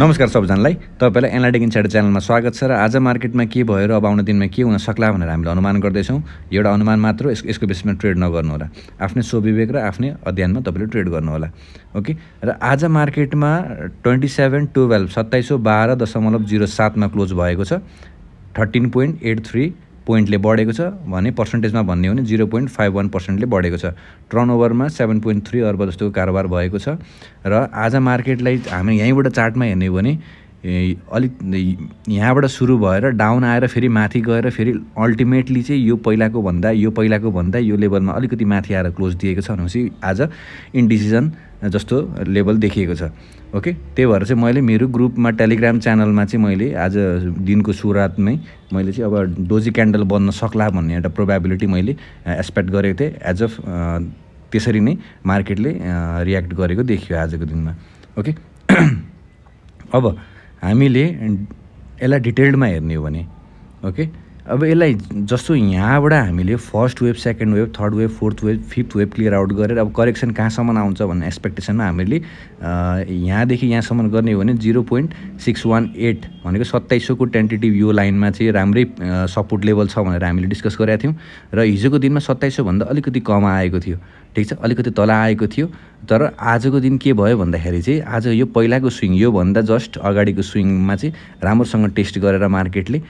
नमस्कार सबजनालाई तपाईँलाई analytic inside च्यानलमा स्वागत छ र आज मार्केटमा के भयो र अब आउने दिनमा के हुन सक्ला भनेर हामीले अनुमान गर्दैछौँ एउटा अनुमान मात्र यसको यसको विषयमा ट्रेड नगर्नु होला आफ्नै स्वविवेक र आफ्नै अध्ययनमा तपाईँले ट्रेड गर्नुहोला ओके र आज मार्केटमा ट्वेन्टी सेभेन टुवेल्भ सत्ताइस सौ बाह्र दशमलव जिरो सातमा क्लोज भएको छ थर्टिन पोइन्ट एट थ्री पोइन्टले बढेको छ भने पर्सेन्टेजमा भन्ने हो भने जिरो पोइन्ट फाइभ वान पर्सेन्टले बढेको छ टर्न ओभरमा सेभेन पोइन्ट थ्री अर्ब जस्तो कारोबार भएको छ र आज मार्केटलाई हामी यहीँबाट चार्टमा हेर्ने हो भने अलिक यहाँबाट सुरु भएर डाउन आएर फेरि माथि गएर फेरि अल्टिमेटली चाहिँ यो पहिलाको भन्दा यो पहिलाको भन्दा यो लेभलमा अलिकति माथि आएर क्लोज दिएको छ भनेपछि आज इन्डिसिजन जस्तो लेभल देखिएको छ ओके त्यही भएर चाहिँ मैले मेरो ग्रुपमा टेलिग्राम च्यानलमा चाहिँ मैले आज दिनको सुरुवातमै मैले चाहिँ अब डोजी क्यान्डल बन्न सक्ला भन्ने एउटा प्रोभाबिलिटी मैले एक्सपेक्ट गरेको थिएँ एज अफ त्यसरी नै मार्केटले रियाक्ट गरेको देखियो आजको दिनमा ओके अब हामीले यसलाई डिटेल्डमा हेर्ने हो भने ओके अब यसलाई जस्तो यहाँबाट हामीले first wave second wave third wave fourth wave fifth wave clear out गरेर अब करेक्सन कहाँसम्म आउँछ भन्ने एक्सपेक्टेसनमा हामीले यहाँदेखि यहाँसम्म गर्ने हो भने zero point six one eight भनेको सत्ताइस सौको टेन्टेटिभ यो लाइनमा चाहिँ राम्रै सपोर्ट लेभल छ भनेर हामीले डिस्कस गरेका थियौँ र हिजोको दिनमा सत्ताइस सौभन्दा अलिकति कम आएको थियो ठिक छ अलिकति तल आएको थियो तर आजको दिन के भयो भन्दाखेरि चाहिँ आज यो पहिलाको स्विङ योभन्दा जस्ट अगाडिको स्विङमा चाहिँ राम्रोसँग टेस्ट गरेर मार्केटले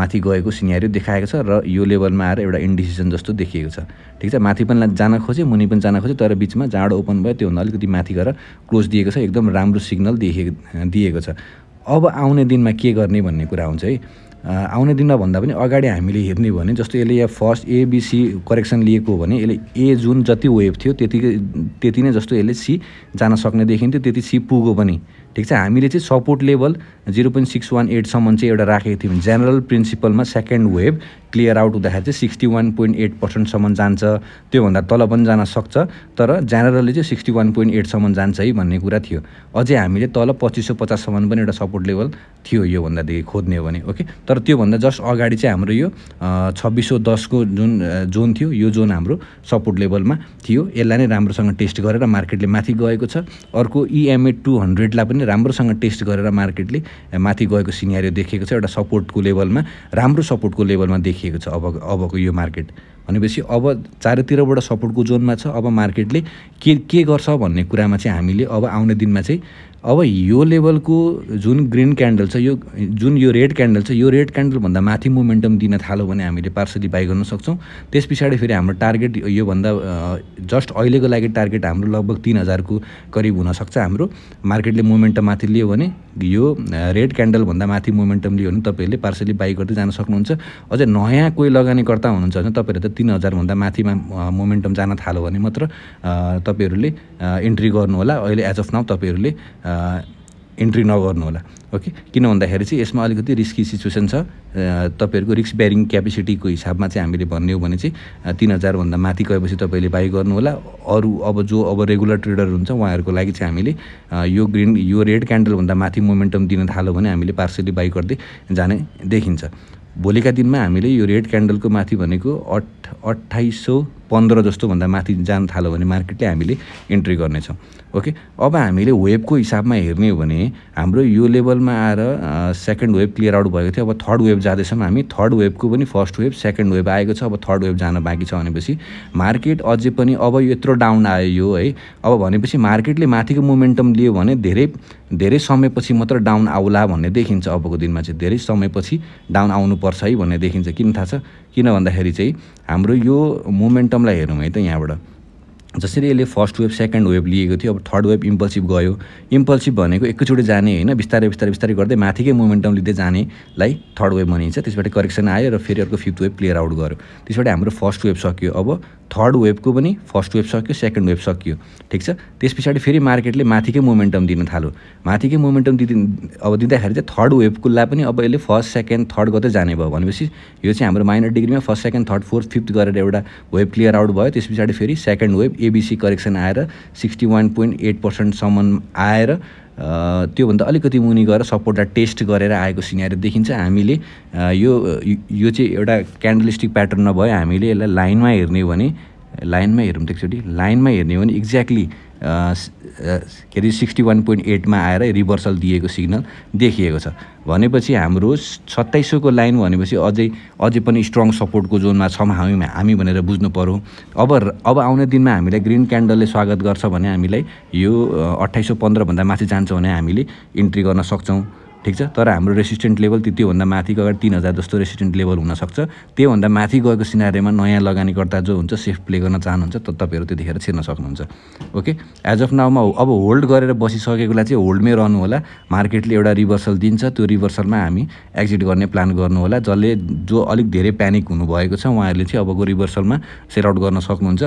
माथि गएको सिनियर देखाएको छ र यो लेभलमा आएर एउटा इन्डिसिजन जस्तो देखिएको छ ठिक छ माथि पनि जान खोज्यो मुनि पनि जान खोज्यो तर बिचमा जाडो ओपन भयो त्योभन्दा अलिकति माथि गएर क्लोज दिएको छ एकदम राम्रो सिग्नल देखिएको दिएको छ अब आउने दिनमा के गर्ने भन्ने कुरा हुन्छ है आउने दिनमा भन्दा पनि अगाडि हामीले हेर्ने भने जस्तो यसले यहाँ फर्स्ट एबिसी करेक्सन लिएको हो भने यसले ए जुन जति वेभ थियो त्यति त्यति नै जस्तो यसले सी जान सक्ने देखिन्थ्यो त्यति सी पुगो पनि ठिक छ हामीले चाहिँ support level zero point six one एटसम्म चाहिँ एउटा राखेको थियौँ जेनरल प्रिन्सिपलमा सेकेन्ड वेभ क्लियर आउट हुँदाखेरि चाहिँ सिक्सटी वान पोइन्ट एट पर्सेन्टसम्म जान्छ त्योभन्दा तल पनि जान सक्छ तर जेनरलले चाहिँ सिक्सटी वान पोइन्ट एटसम्म जान्छ है भन्ने कुरा थियो अझै हामीले तल पच्चिस सौ पचाससम्म पनि एउटा सपोर्ट लेभल थियो योभन्दादेखि खोज्ने हो भने ओके तर त्योभन्दा जस्ट अगाडि चाहिँ हाम्रो यो छब्बिस सौ दसको जुन जोन थियो यो जोन हाम्रो सपोर्ट लेभलमा थियो यसलाई नै राम्रोसँग टेस्ट गरेर मार्केटले माथि गएको छ अर्को इएमए टू हन्ड्रेडलाई पनि पनि राम्रोसँग टेस्ट गरेर मार्केटले माथि गएको सिङ्गारियो देखेको छ एउटा सपोर्टको लेभलमा राम्रो सपोर्टको लेभलमा देखिएको छ अब अबको यो मार्केट भनेपछि अब चारैतिरबाट सपोर्टको जोनमा छ अब मार्केटले के के गर्छ भन्ने कुरामा चाहिँ हामीले अब आउने दिनमा चाहिँ अब यो लेभलको जुन ग्रिन क्यान्डल छ यो जुन यो रेड क्यान्डल छ यो रेड क्यान्डलभन्दा माथि मोमेन्टम दिन थाल्यो भने हामीले पार्सली बाई गर्न सक्छौँ त्यस पछाडि फेरि हाम्रो टार्गेट योभन्दा जस्ट अहिलेको लागि टार्गेट हाम्रो लगभग तिन हजारको करिब हुनसक्छ हाम्रो मार्केटले मोमेन्टम माथि लियो भने यो रेड क्यान्डलभन्दा माथि मोमेन्टम लियो भने तपाईँहरूले पार्सली बाई गर्दै जान सक्नुहुन्छ अझै नयाँ कोही लगानीकर्ता हुनुहुन्छ भने तपाईँहरू त तिन हजारभन्दा माथिमा मोमेन्टम जान थाल्यो भने मात्र तपाईँहरूले इन्ट्री गर्नुहोला अहिले एज अफ नाउ तपाईँहरूले इन्ट्री होला ओके किन भन्दाखेरि चाहिँ यसमा अलिकति रिस्की सिचुएसन छ तपाईँहरूको रिस्क ब्यारिङ क्यापेसिटीको हिसाबमा चाहिँ हामीले भन्ने हो भने चाहिँ तिन हजारभन्दा माथि गएपछि तपाईँले बाई गर्नुहोला अरू अब जो अब रेगुलर ट्रेडर हुन्छ उहाँहरूको लागि चाहिँ हामीले यो ग्रिन यो रेड क्यान्डलभन्दा माथि मोमेन्टम दिन थाल्यो भने हामीले पार्सली बाई गर्दै जाने देखिन्छ भोलिका दिनमा हामीले यो रेड क्यान्डलको माथि भनेको अठ अट्ठाइस सौ पन्ध्र जस्तोभन्दा माथि जान थाल्यो भने मार्केटले हामीले इन्ट्री गर्नेछौँ ओके अब हामीले वेबको हिसाबमा हेर्ने हो भने हाम्रो यो लेभलमा आएर सेकेन्ड वेब क्लियर आउट भएको थियो अब थर्ड वेब जाँदैछौँ हामी थर्ड वेबको पनि फर्स्ट वेब सेकेन्ड वेब आएको छ अब थर्ड वेब जान बाँकी छ भनेपछि मार्केट अझै पनि अब यत्रो डाउन आयो यो है अब भनेपछि मार्केटले माथिको मोमेन्टम लियो भने धेरै धेरै समयपछि मात्र डाउन आउला भन्ने देखिन्छ अबको दिनमा चाहिँ धेरै समयपछि डाउन आउनुपर्छ है भन्ने देखिन्छ किन थाहा छ किन भन्दाखेरि चाहिँ हाम्रो यो मोमेन्टमलाई हेरौँ है त यहाँबाट जसरी यसले फर्स्ट वेभ सेकेन्ड वेभ लिएको थियो अब थर्ड वेभ इम्पल्सिभ गयो इम्पल्सिभ भनेको एकैचोटि जाने होइन बिस्तारै बिस्तारै बिस्तारै गर्दै माथिकै मोमेन्टम लिँदै जानेलाई थर्ड वेभ भनिन्छ त्यसबाट करेक्सन आयो र फेरि अर्को फिफ्थ वेभ प्लेयर आउट गर्यो त्यसबाट हाम्रो फर्स्ट वेभ सक्यो अब थर्ड वेभको पनि फर्स्ट वेभ सक्यो सेकेन्ड वेभ सकियो ठिक छ त्यस पछाडि फेरि मार्केटले माथिकै मोमेन्टम दिन थाल्यो माथिकै मोमेन्टम दिदि अब दिँदाखेरि चाहिँ थर्ड वेभकोलाई पनि अब यसले फर्स्ट सेकेन्ड थर्ड गर्दै जाने भयो भनेपछि यो चाहिँ हाम्रो माइनर डिग्रीमा first second third fourth fifth गरेर एउटा वेभ क्लियर आउट भयो त्यस पछाडि फेरि सेकेन्ड वेभ एबिसी करेक्सन आएर सिक्सटी वान पोइन्ट एट पर्सेन्टसम्म आएर त्योभन्दा अलिकति मुनि गएर सपोर्टलाई टेस्ट गरेर आएको सिनेरी देखिन्छ हामीले यो यो चाहिँ एउटा क्यान्डलिस्टिक प्याटर्न नभए हामीले यसलाई लाइनमा हेर्ने हो भने लाइनमा हेरौँ एकचोटि लाइनमा हेर्ने हो भने एक्ज्याक्टली के अरे सिक्सटी वान पोइन्ट एटमा आएर रिभर्सल दिएको सिग्नल देखिएको छ भनेपछि हाम्रो सत्ताइस सौको लाइन भनेपछि अझै अझै पनि स्ट्रङ सपोर्टको जोनमा छौँ हामी हामी भनेर बुझ्नु पऱ्यो अब अब आउने दिनमा हामीलाई ग्रिन क्यान्डलले स्वागत गर्छ भने हामीलाई यो अट्ठाइस सौ पन्ध्रभन्दा माथि जान्छ भने हामीले इन्ट्री गर्न सक्छौँ ठिक छ तर हाम्रो रेसिस्टेन्ट लेभल त्योभन्दा माथिको अगाडि तिन हजार जस्तो रेसिस्टेन्ट लेभल हुनसक्छ त्योभन्दा माथि गएको सिनारीमा नयाँ लगानीकर्ता जो हुन्छ सेफ प्ले गर्न चाहनुहुन्छ त तपाईँहरू त्यतिखेर छिर्न सक्नुहुन्छ ओके एज अफ नाउमा अब होल्ड गरेर बसिसकेकोलाई चाहिँ होल्डमै रहनु होला मार्केटले एउटा रिभर्सल दिन्छ त्यो रिभर्सलमा हामी एक्जिट गर्ने प्लान गर्नु होला जसले जो अलिक धेरै प्यानिक हुनुभएको छ उहाँहरूले चाहिँ अबको रिभर्सलमा सेल आउट गर्न सक्नुहुन्छ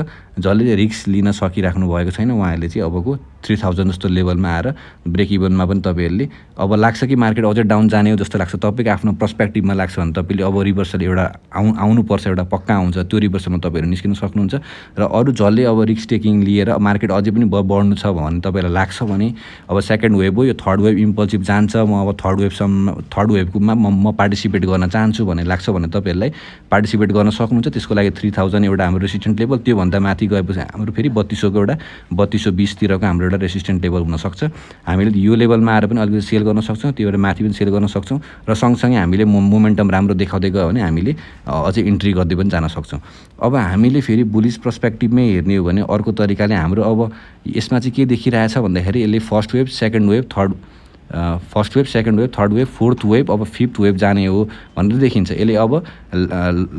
जसले रिक्स लिन सकिराख्नु भएको छैन उहाँहरूले चाहिँ अबको थ्री थाउजन्ड जस्तो लेभलमा आएर ब्रेक इभनमा पनि तपाईँहरूले अब लाग्छ कि मार्केट अझै डाउन जाने हो जस्तो लाग्छ तपाईँको आफ्नो पर्सपेक्टिभमा लाग्छ भने तपाईँले अब रिभर्सल एउटा आउ आउनुपर्छ एउटा पक्का हुन्छ त्यो रिभर्सलमा तपाईँहरू निस्किन सक्नुहुन्छ र अरू जसले अब रिक्स टेकिङ लिएर मार्केट अझै पनि बढ्नु छ भने तपाईँलाई लाग्छ भने अब सेकेन्ड वेभ हो यो थर्ड वेभ इम्पल्सिभ जान्छ म अब थर्ड वेभसम्म थर्ड वेभकोमा म म पार्टिसिपेट गर्न चाहन्छु भन्ने लाग्छ भने तपाईँहरूलाई पार्टिसिपेट गर्न सक्नुहुन्छ त्यसको लागि थ्री थाउजन्ड एउटा हाम्रो रेसिस्टेन्ट लेभल त्योभन्दा माथि गएपछि हाम्रो फेरि बत्तिस सौको एउटा बत्तिस सौ बिसतिरको हाम्रो एउटा रेसिस्टेन्ट लेभल हुनसक्छ हामीले यो लेभलमा आएर पनि अलिकति सेल गर्न सक्छौँ त्यो गरेर माथि पनि सेल गर्न सक्छौँ र सँगसँगै हामीले मोमेन्टम राम्रो देखाउँदै गयो भने हामीले अझै इन्ट्री गर्दै पनि जान सक्छौँ अब हामीले फेरि बुलिस पर्सपेक्टिभमै हेर्ने हो भने अर्को तरिकाले हाम्रो अब यसमा चाहिँ के देखिरहेछ भन्दाखेरि यसले first wave second wave third first wave second wave third wave fourth wave अब फिफ्थ वेभ जाने हो भनेर देखिन्छ यसले अब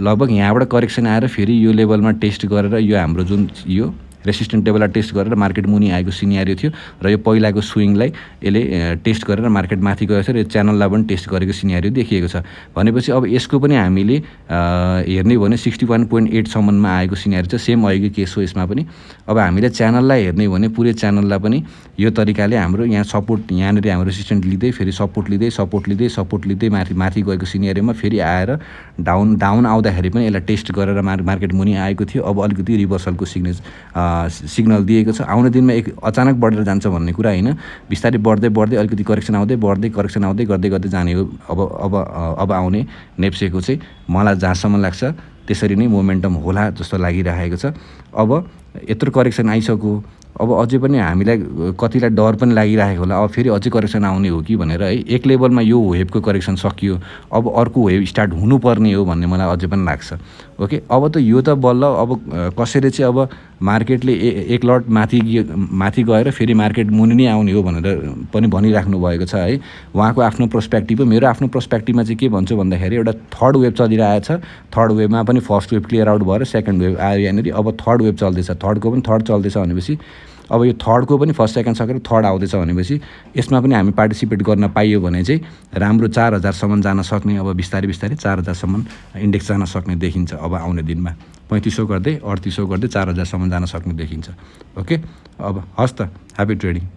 लगभग यहाँबाट करेक्सन आएर फेरि यो लेभलमा टेस्ट गरेर यो हाम्रो जुन यो रेसिस्टेन्ट टेबललाई टेस्ट गरेर मार्केट मुनि आएको सिनियर थियो र यो पहिलाको स्विङलाई यसले टेस्ट गरेर मार्केट माथि गएको छ र यो च्यानललाई पनि टेस्ट गरेको सिनियर देखिएको छ भनेपछि अब यसको पनि हामीले हेर्ने हो भने सिक्सटी वान पोइन्ट एटसम्ममा आएको सिनियर छ सेम अहिलेको केस हो यसमा पनि अब हामीले च्यानललाई हेर्ने हो भने पुरै च्यानललाई पनि यो तरिकाले हाम्रो यहाँ सपोर्ट यहाँनिर हाम्रो रेसिस्टेन्ट लिँदै फेरि सपोर्ट लिँदै सपोर्ट लिँदै सपोर्ट लिँदै माथि माथि गएको सिनियरमा फेरि आएर डाउन डाउन आउँदाखेरि पनि यसलाई टेस्ट गरेर मार्केट मुनि आएको थियो अब अलिकति रिभर्सलको सिग्नेच सिग्नल दिएको छ आउने दिनमा एक अचानक बढेर जान्छ भन्ने कुरा होइन बिस्तारै बढ्दै बढ्दै अलिकति करेक्सन आउँदै बढ्दै करेक्सन आउँदै गर्दै गर्दै जाने हो अब अब अब आउने नेप्सेको चाहिँ मलाई जहाँसम्म लाग्छ त्यसरी नै मोमेन्टम होला जस्तो लागिरहेको छ अब यत्रो करेक्सन आइसक्यो अब अझै पनि हामीलाई कतिलाई डर पनि लागिरहेको होला अब फेरि अझै करेक्सन आउने हो कि भनेर है एक लेभलमा यो वेभको करेक्सन सकियो अब अर्को वेभ स्टार्ट हुनुपर्ने हो भन्ने मलाई अझै पनि लाग्छ ओके अब त यो त बल्ल अब कसरी चाहिँ अब मार्केटले ए एक लट माथि माथि गएर फेरि मार्केट मुनि नै आउने हो भनेर पनि भनिराख्नु भएको छ है उहाँको आफ्नो पर्सपेक्टिभ मेरो आफ्नो पर्सपेक्टिभमा चाहिँ के भन्छु भन्दाखेरि एउटा थर्ड वेभ चलिरहेछ थर्ड वेभमा पनि फर्स्ट वेभ क्लियर आउट भएर सेकेन्ड वेभ आयो यहाँनिर अब थर्ड वेभ चल्दैछ थर्डको पनि थर्ड चल्दैछ भनेपछि अब यो थर्डको पनि फर्स्ट सेकेन्ड सकेर थर्ड आउँदैछ भनेपछि यसमा पनि हामी पार्टिसिपेट गर्न पाइयो भने चाहिँ राम्रो चार हजारसम्म जान सक्ने अब बिस्तारै बिस्तारै चार हजारसम्म इन्डेक्स जान सक्ने देखिन्छ अब आउने दिनमा पैँतिस सौ गर्दै अडतिस सौ गर्दै चार हजारसम्म जान सक्ने देखिन्छ ओके अब हस् त ह्याप्पी ट्रेडिङ